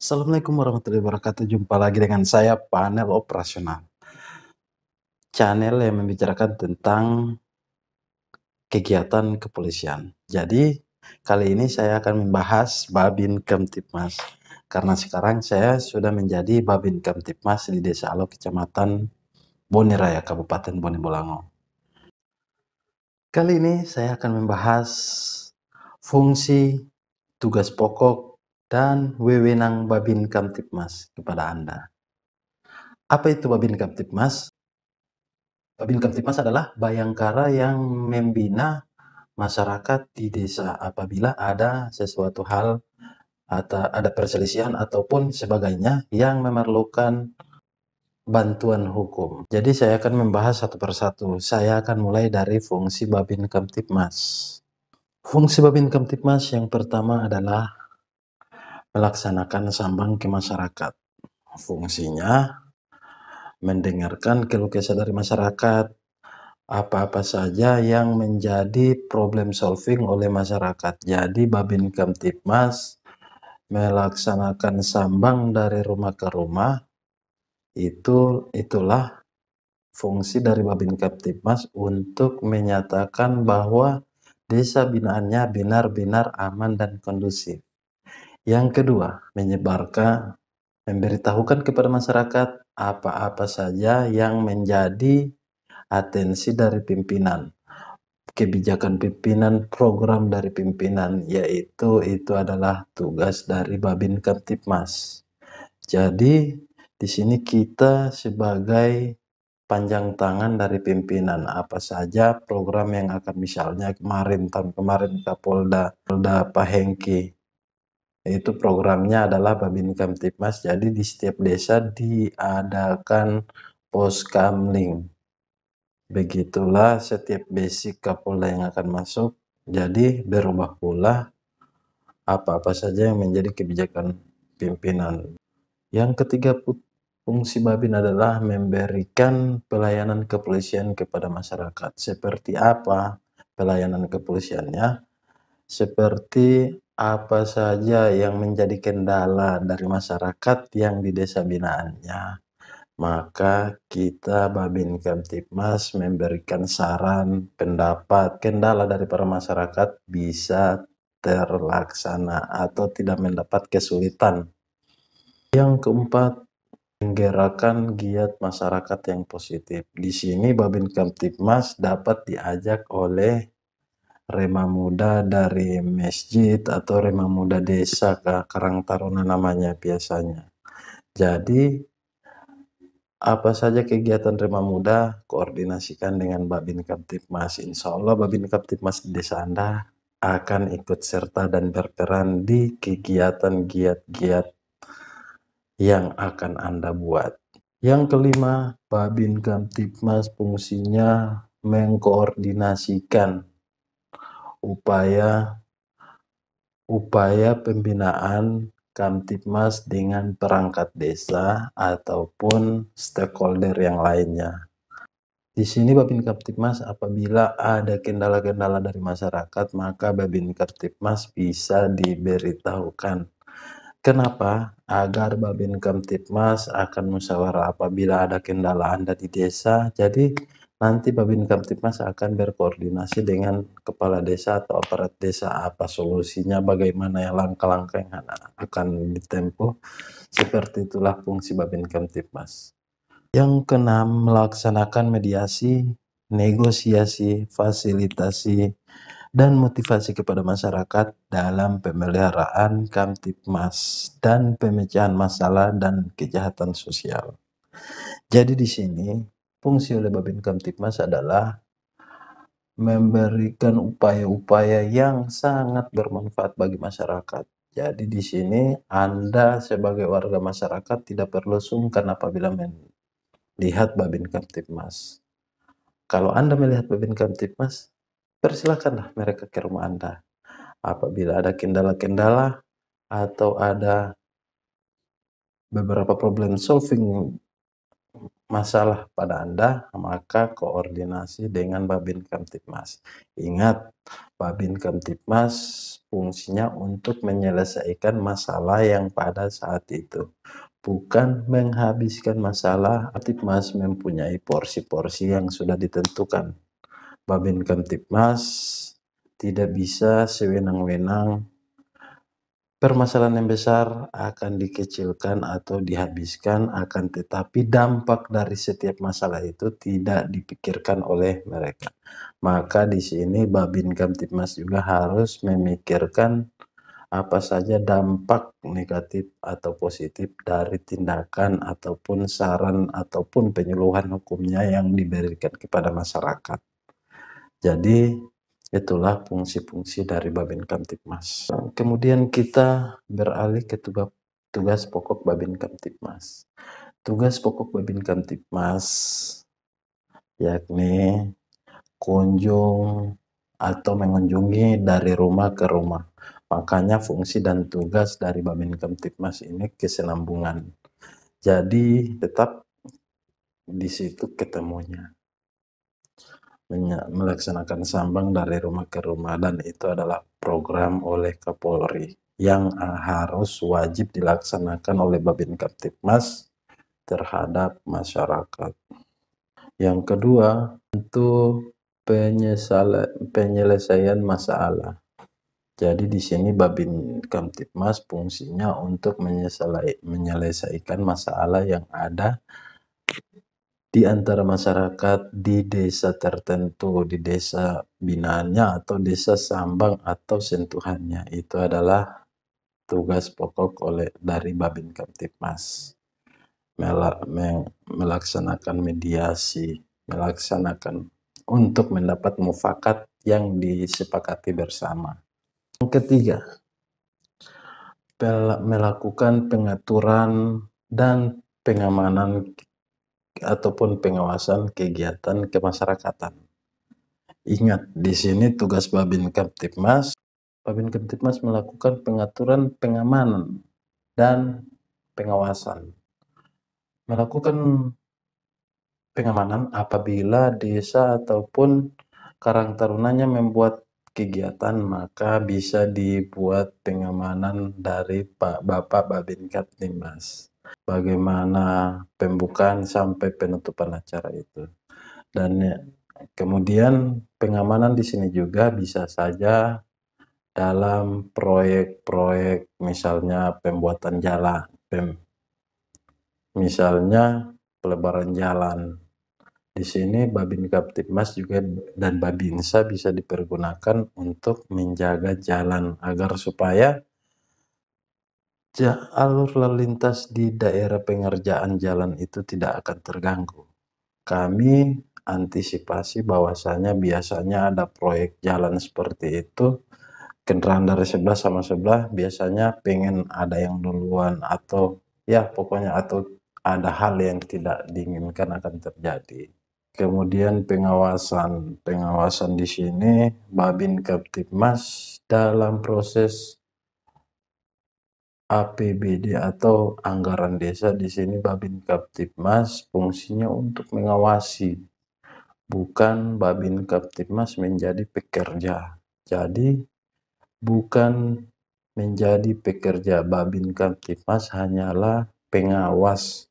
Assalamualaikum warahmatullahi wabarakatuh. Jumpa lagi dengan saya panel operasional. Channel yang membicarakan tentang kegiatan kepolisian. Jadi kali ini saya akan membahas Babin Kemtipmas. Karena sekarang saya sudah menjadi Babin Kemtipmas di Desa Alok, Kecamatan Boniraya Raya, Kabupaten Boni Bolango. Kali ini saya akan membahas fungsi tugas pokok dan wewenang Babin Kamtipmas kepada Anda. Apa itu Babin Kamtipmas? Babin Kamtipmas adalah bayangkara yang membina masyarakat di desa apabila ada sesuatu hal atau ada perselisihan ataupun sebagainya yang memerlukan bantuan hukum. Jadi saya akan membahas satu persatu. Saya akan mulai dari fungsi Babin Kamtipmas. Fungsi Babin Kamtipmas yang pertama adalah melaksanakan sambang ke masyarakat. Fungsinya mendengarkan keluh dari masyarakat, apa-apa saja yang menjadi problem solving oleh masyarakat. Jadi Babin Kamtipmas melaksanakan sambang dari rumah ke rumah itu itulah fungsi dari Babin Kamtipmas untuk menyatakan bahwa desa binaannya benar-benar aman dan kondusif. Yang kedua, menyebarkan, memberitahukan kepada masyarakat apa-apa saja yang menjadi atensi dari pimpinan, kebijakan pimpinan, program dari pimpinan, yaitu itu adalah tugas dari Babin Kamtipmas. Jadi, di sini kita sebagai panjang tangan dari pimpinan apa saja program yang akan misalnya kemarin tahun kemarin Kapolda Polda Pak Hengki itu programnya adalah Babin Kamtipmas. Jadi di setiap desa diadakan Poskamling. Begitulah setiap basic kapolda yang akan masuk. Jadi berubah pula apa-apa saja yang menjadi kebijakan pimpinan. Yang ketiga fungsi Babin adalah memberikan pelayanan kepolisian kepada masyarakat. Seperti apa pelayanan kepolisiannya? Seperti apa saja yang menjadi kendala dari masyarakat yang di desa binaannya. Maka kita Babin Kamtipmas memberikan saran, pendapat, kendala dari para masyarakat bisa terlaksana atau tidak mendapat kesulitan. Yang keempat, menggerakkan giat masyarakat yang positif. Di sini Babin Kamtipmas dapat diajak oleh Rema Muda dari masjid atau Rema Muda desa Karang Taruna namanya biasanya. Jadi apa saja kegiatan Rema Muda koordinasikan dengan Babin Kaptipmas. Insya Allah Babin Kaptipmas di desa Anda akan ikut serta dan berperan di kegiatan giat-giat yang akan Anda buat. Yang kelima, Babin Kamtipmas fungsinya mengkoordinasikan upaya upaya pembinaan Kamtipmas dengan perangkat desa ataupun stakeholder yang lainnya. Di sini Babin Kamtipmas apabila ada kendala-kendala dari masyarakat, maka Babin Kamtipmas bisa diberitahukan. Kenapa? Agar Babin Kamtipmas akan musyawarah apabila ada kendala Anda di desa. Jadi nanti Babin Kamtipmas akan berkoordinasi dengan kepala desa atau aparat desa apa solusinya bagaimana yang langkah-langkah yang akan ditempuh seperti itulah fungsi Babin Kamtipmas yang keenam melaksanakan mediasi negosiasi fasilitasi dan motivasi kepada masyarakat dalam pemeliharaan Kamtipmas dan pemecahan masalah dan kejahatan sosial jadi di sini fungsi oleh Babin Kamtipmas adalah memberikan upaya-upaya yang sangat bermanfaat bagi masyarakat. Jadi di sini Anda sebagai warga masyarakat tidak perlu sungkan apabila melihat Babin Kamtipmas. Kalau Anda melihat Babin Kamtipmas, persilakanlah mereka ke rumah Anda. Apabila ada kendala-kendala atau ada beberapa problem solving masalah pada Anda, maka koordinasi dengan Babin Kamtipmas. Ingat, Babin Kamtipmas fungsinya untuk menyelesaikan masalah yang pada saat itu. Bukan menghabiskan masalah, Kamtipmas mempunyai porsi-porsi yang sudah ditentukan. Babin Kamtipmas tidak bisa sewenang-wenang permasalahan yang besar akan dikecilkan atau dihabiskan, akan tetapi dampak dari setiap masalah itu tidak dipikirkan oleh mereka. Maka di sini Babin Kamtipmas juga harus memikirkan apa saja dampak negatif atau positif dari tindakan ataupun saran ataupun penyuluhan hukumnya yang diberikan kepada masyarakat. Jadi Itulah fungsi-fungsi dari Babin Kamtipmas. Kemudian kita beralih ke tugas, tugas pokok Babin Kamtipmas. Tugas pokok Babin Kamtipmas yakni kunjung atau mengunjungi dari rumah ke rumah. Makanya fungsi dan tugas dari Babin Kamtipmas ini kesenambungan. Jadi tetap di situ ketemunya melaksanakan sambang dari rumah ke rumah dan itu adalah program oleh Kapolri yang eh, harus wajib dilaksanakan oleh Babin Kaptipmas terhadap masyarakat. Yang kedua, itu penyelesaian masalah. Jadi di sini Babin Kaptipmas fungsinya untuk menyelesaikan masalah yang ada di antara masyarakat di desa tertentu, di desa binanya atau desa sambang atau sentuhannya. Itu adalah tugas pokok oleh dari Babin Kamtipmas. Melaksanakan mediasi, melaksanakan untuk mendapat mufakat yang disepakati bersama. Yang ketiga, melakukan pengaturan dan pengamanan ataupun pengawasan kegiatan kemasyarakatan. Ingat, di sini tugas Babin Kamtipmas, Babin Kamtipmas melakukan pengaturan pengamanan dan pengawasan. Melakukan pengamanan apabila desa ataupun karang tarunanya membuat kegiatan maka bisa dibuat pengamanan dari Pak Bapak Babin Kamtipmas bagaimana pembukaan sampai penutupan acara itu. Dan ya, kemudian pengamanan di sini juga bisa saja dalam proyek-proyek misalnya pembuatan jalan, pem, misalnya pelebaran jalan. Di sini Babin Kaptipmas juga dan Babinsa bisa dipergunakan untuk menjaga jalan agar supaya ja alur lalu lintas di daerah pengerjaan jalan itu tidak akan terganggu. Kami antisipasi bahwasanya biasanya ada proyek jalan seperti itu, kendaraan dari sebelah sama sebelah biasanya pengen ada yang duluan atau ya pokoknya atau ada hal yang tidak diinginkan akan terjadi. Kemudian pengawasan, pengawasan di sini Babin Kaptipmas dalam proses APBD atau anggaran desa di sini babin Kaptipmas fungsinya untuk mengawasi bukan babin Kaptipmas menjadi pekerja. Jadi bukan menjadi pekerja babin Kaptipmas hanyalah pengawas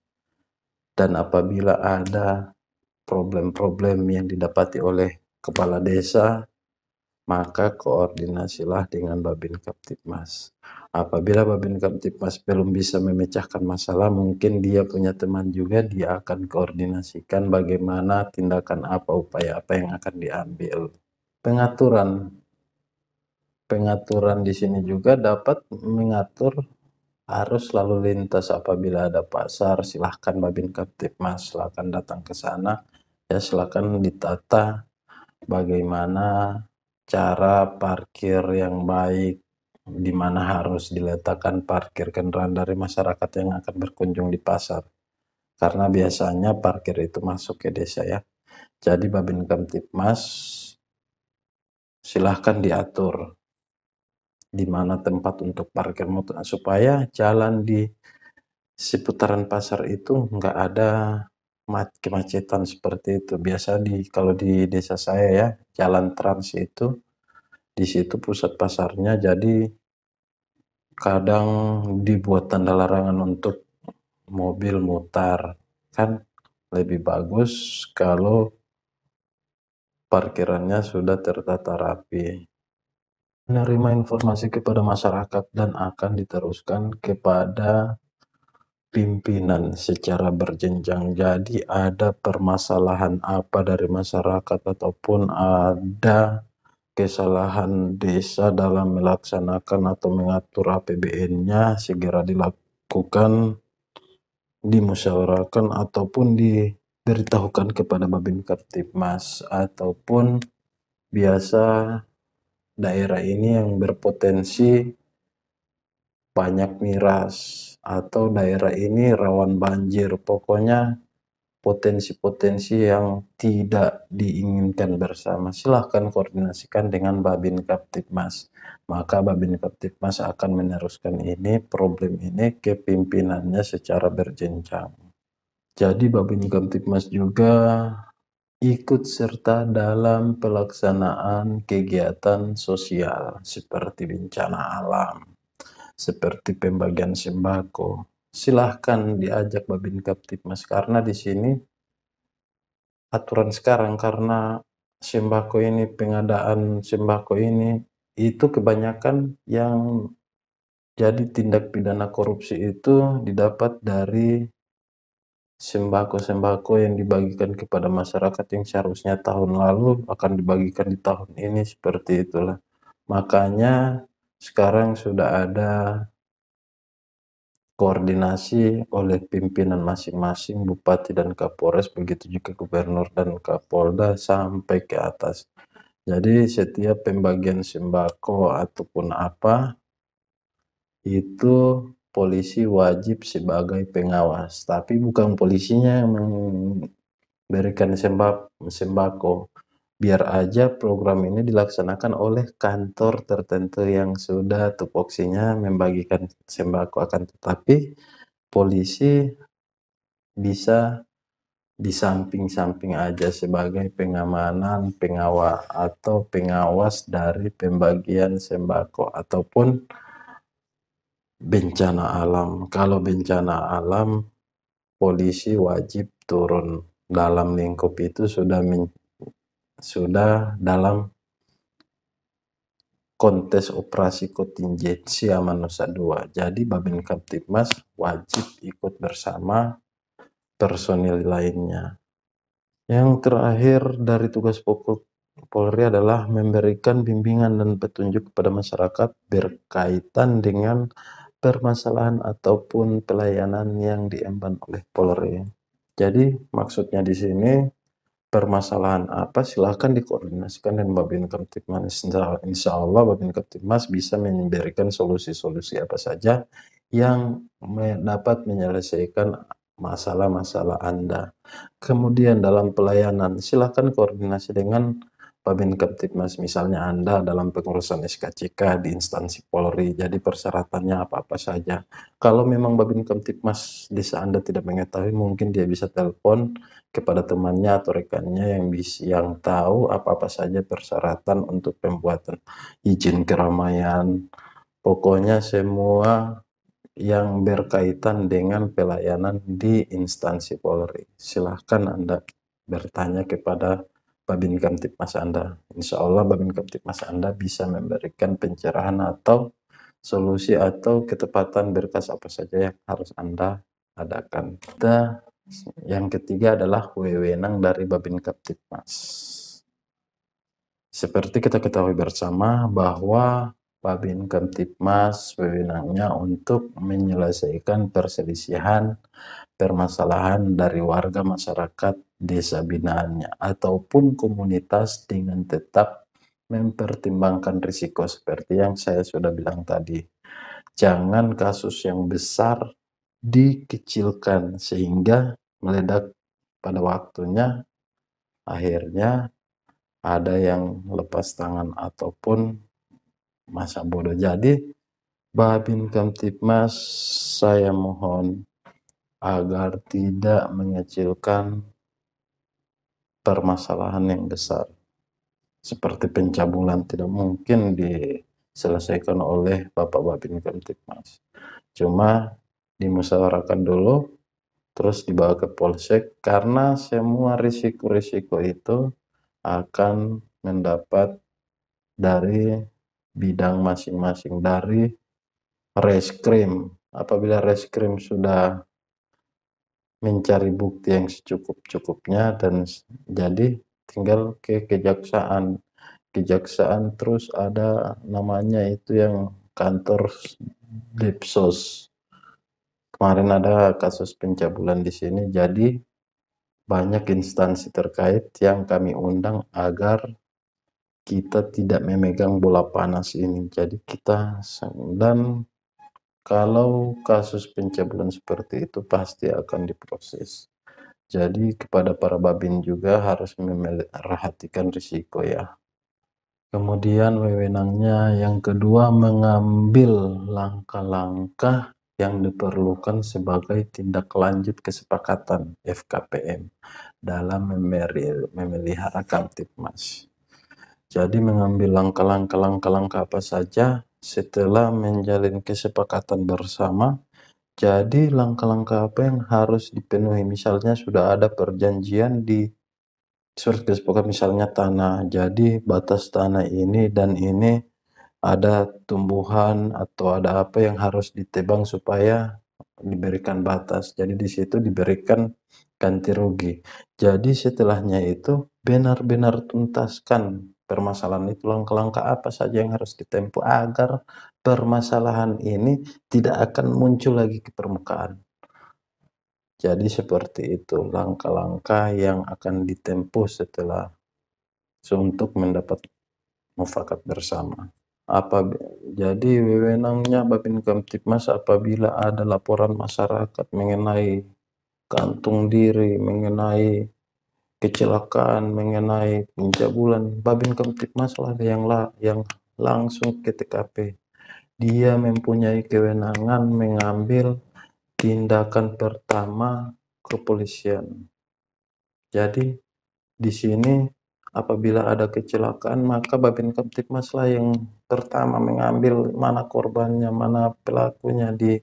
dan apabila ada problem-problem yang didapati oleh kepala desa maka koordinasilah dengan Babin Kaptipmas. Apabila Babin Kaptipmas belum bisa memecahkan masalah, mungkin dia punya teman juga, dia akan koordinasikan bagaimana tindakan apa, upaya apa yang akan diambil. Pengaturan pengaturan di sini juga dapat mengatur arus lalu lintas apabila ada pasar silahkan Babin Kaptipmas silahkan datang ke sana ya silahkan ditata bagaimana cara parkir yang baik, di mana harus diletakkan parkir kendaraan dari masyarakat yang akan berkunjung di pasar. Karena biasanya parkir itu masuk ke desa ya. Jadi Babin Kamtipmas silahkan diatur di mana tempat untuk parkir motor supaya jalan di seputaran pasar itu nggak ada kemacetan seperti itu. Biasa di kalau di desa saya ya, jalan trans itu di situ pusat pasarnya jadi kadang dibuat tanda larangan untuk mobil mutar. Kan lebih bagus kalau parkirannya sudah tertata rapi. Menerima informasi kepada masyarakat dan akan diteruskan kepada pimpinan secara berjenjang. Jadi ada permasalahan apa dari masyarakat ataupun ada kesalahan desa dalam melaksanakan atau mengatur APBN-nya segera dilakukan, dimusyawarakan ataupun diberitahukan kepada Babin Kaptipmas ataupun biasa daerah ini yang berpotensi banyak miras atau daerah ini rawan banjir. Pokoknya potensi-potensi yang tidak diinginkan bersama. Silahkan koordinasikan dengan Babin Kaptipmas. Maka Babin Kaptipmas akan meneruskan ini, problem ini ke pimpinannya secara berjenjang. Jadi Babin Kaptipmas juga ikut serta dalam pelaksanaan kegiatan sosial seperti bencana alam seperti pembagian sembako. Silahkan diajak Babin Kaptipmas karena di sini aturan sekarang karena sembako ini pengadaan sembako ini itu kebanyakan yang jadi tindak pidana korupsi itu didapat dari sembako-sembako yang dibagikan kepada masyarakat yang seharusnya tahun lalu akan dibagikan di tahun ini seperti itulah. Makanya sekarang sudah ada koordinasi oleh pimpinan masing-masing bupati dan kapolres begitu juga gubernur dan kapolda sampai ke atas jadi setiap pembagian sembako ataupun apa itu polisi wajib sebagai pengawas tapi bukan polisinya yang memberikan sembako biar aja program ini dilaksanakan oleh kantor tertentu yang sudah tupoksinya membagikan sembako akan tetapi polisi bisa di samping-samping aja sebagai pengamanan, pengawal atau pengawas dari pembagian sembako ataupun bencana alam. Kalau bencana alam polisi wajib turun dalam lingkup itu sudah sudah dalam kontes operasi kontingensi Amanusa 2. Jadi Babin Kaptipmas wajib ikut bersama personil lainnya. Yang terakhir dari tugas pokok Polri adalah memberikan bimbingan dan petunjuk kepada masyarakat berkaitan dengan permasalahan ataupun pelayanan yang diemban oleh Polri. Jadi maksudnya di sini permasalahan apa silahkan dikoordinasikan dan Babin Keptibmas insya Allah Babin Keptibmas bisa memberikan solusi-solusi apa saja yang dapat menyelesaikan masalah-masalah Anda. Kemudian dalam pelayanan silahkan koordinasi dengan Babin Keptibnas misalnya Anda dalam pengurusan SKCK di instansi Polri, jadi persyaratannya apa-apa saja. Kalau memang Babin di desa Anda tidak mengetahui, mungkin dia bisa telepon kepada temannya atau rekannya yang bisa yang tahu apa-apa saja persyaratan untuk pembuatan izin keramaian. Pokoknya semua yang berkaitan dengan pelayanan di instansi Polri. Silahkan Anda bertanya kepada Babin mas Anda. Insya Allah Babin mas Anda bisa memberikan pencerahan atau solusi atau ketepatan berkas apa saja yang harus Anda adakan. Kita yang ketiga adalah wewenang dari Babin mas Seperti kita ketahui bersama bahwa Babin Kamtipmas wewenangnya untuk menyelesaikan perselisihan permasalahan dari warga masyarakat desa binaannya ataupun komunitas dengan tetap mempertimbangkan risiko seperti yang saya sudah bilang tadi. Jangan kasus yang besar dikecilkan sehingga meledak pada waktunya akhirnya ada yang lepas tangan ataupun masa bodoh. Jadi Babin Kamtipmas saya mohon agar tidak mengecilkan permasalahan yang besar seperti pencabulan tidak mungkin diselesaikan oleh Bapak Babin Kamtipmas. Cuma dimusyawarakan dulu terus dibawa ke polsek karena semua risiko-risiko itu akan mendapat dari bidang masing-masing dari reskrim. Apabila reskrim sudah mencari bukti yang secukup-cukupnya dan jadi tinggal ke kejaksaan kejaksaan terus ada namanya itu yang kantor Dipsos kemarin ada kasus pencabulan di sini jadi banyak instansi terkait yang kami undang agar kita tidak memegang bola panas ini jadi kita dan kalau kasus pencabulan seperti itu pasti akan diproses. Jadi kepada para babin juga harus memerhatikan risiko ya. Kemudian wewenangnya yang kedua mengambil langkah-langkah yang diperlukan sebagai tindak lanjut kesepakatan FKPM dalam memelihara Kamtipmas. Jadi mengambil langkah langkah-langkah apa saja setelah menjalin kesepakatan bersama, jadi langkah-langkah apa yang harus dipenuhi? Misalnya sudah ada perjanjian di surat kesepakatan misalnya tanah. Jadi batas tanah ini dan ini ada tumbuhan atau ada apa yang harus ditebang supaya diberikan batas. Jadi di situ diberikan ganti rugi. Jadi setelahnya itu benar-benar tuntaskan permasalahan itu langkah-langkah apa saja yang harus ditempuh agar permasalahan ini tidak akan muncul lagi ke permukaan. Jadi seperti itu langkah-langkah yang akan ditempuh setelah untuk mendapat mufakat bersama. Apa jadi wewenangnya Babin Kamtipmas apabila ada laporan masyarakat mengenai kantung diri, mengenai kecelakaan mengenai pencabulan bulan Babin Kamtipmas masalah yang la, yang langsung ke TKP dia mempunyai kewenangan mengambil tindakan pertama kepolisian jadi di sini apabila ada kecelakaan maka Babin Kamtipmas masalah yang pertama mengambil mana korbannya mana pelakunya di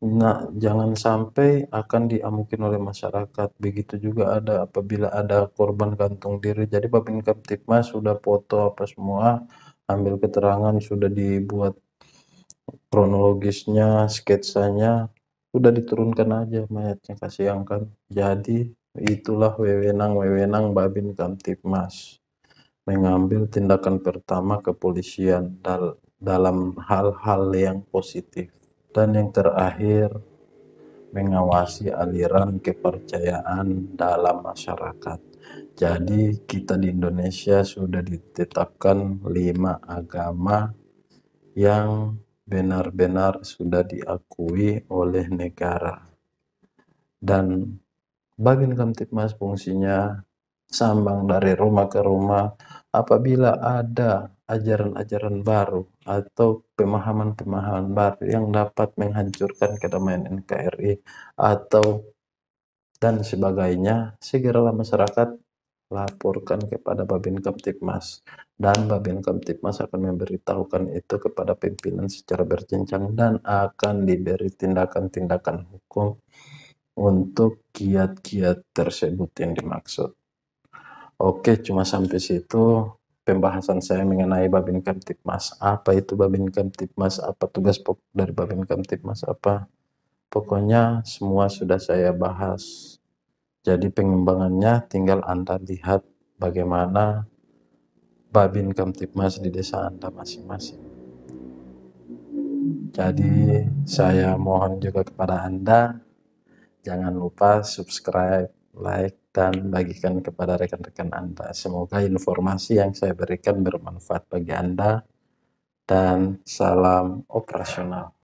Nah, jangan sampai akan diamukin oleh masyarakat. Begitu juga ada apabila ada korban gantung diri. Jadi Babin Kaptipmas sudah foto apa semua, ambil keterangan sudah dibuat kronologisnya, sketsanya, sudah diturunkan aja mayatnya kasihan kan. Jadi itulah wewenang-wewenang Babin Kaptipmas mengambil tindakan pertama kepolisian dal dalam hal-hal yang positif dan yang terakhir mengawasi aliran kepercayaan dalam masyarakat. Jadi kita di Indonesia sudah ditetapkan lima agama yang benar-benar sudah diakui oleh negara. Dan bagian kamtipmas fungsinya sambang dari rumah ke rumah apabila ada ajaran-ajaran baru atau pemahaman-pemahaman baru yang dapat menghancurkan kedamaian NKRI atau dan sebagainya segeralah masyarakat laporkan kepada Babin Kamtipmas dan Babin Kamtipmas akan memberitahukan itu kepada pimpinan secara berjenjang dan akan diberi tindakan-tindakan hukum untuk kiat-kiat tersebut yang dimaksud. Oke, cuma sampai situ pembahasan saya mengenai Babin Kamtipmas. Apa itu Babin Kamtipmas? Apa tugas pokok dari Babin Kamtipmas? Apa? Pokoknya semua sudah saya bahas. Jadi pengembangannya tinggal Anda lihat bagaimana Babin Kamtipmas di desa Anda masing-masing. Jadi saya mohon juga kepada Anda jangan lupa subscribe, like, dan bagikan kepada rekan-rekan Anda. Semoga informasi yang saya berikan bermanfaat bagi Anda dan salam operasional.